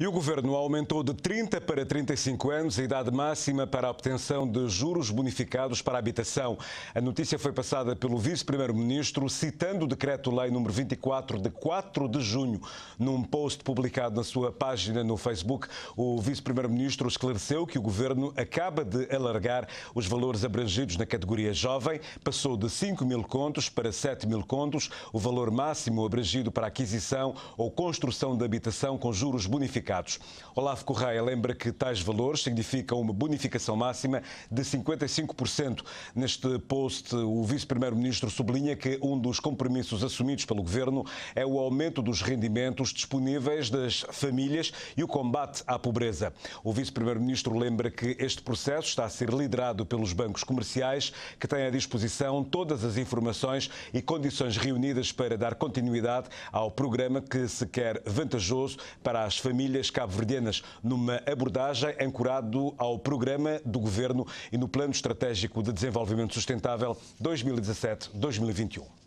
E o governo aumentou de 30 para 35 anos a idade máxima para a obtenção de juros bonificados para a habitação. A notícia foi passada pelo vice-primeiro-ministro, citando o decreto-lei número 24 de 4 de junho. Num post publicado na sua página no Facebook, o vice-primeiro-ministro esclareceu que o governo acaba de alargar os valores abrangidos na categoria jovem, passou de 5 mil contos para 7 mil contos, o valor máximo abrangido para aquisição ou construção de habitação com juros bonificados sindicatos. Olavo Correia lembra que tais valores significam uma bonificação máxima de 55%. Neste post, o vice-primeiro-ministro sublinha que um dos compromissos assumidos pelo governo é o aumento dos rendimentos disponíveis das famílias e o combate à pobreza. O vice-primeiro-ministro lembra que este processo está a ser liderado pelos bancos comerciais, que têm à disposição todas as informações e condições reunidas para dar continuidade ao programa que se quer vantajoso para as famílias mulheres cabo-verdianas numa abordagem ancorado ao programa do Governo e no Plano Estratégico de Desenvolvimento Sustentável 2017-2021.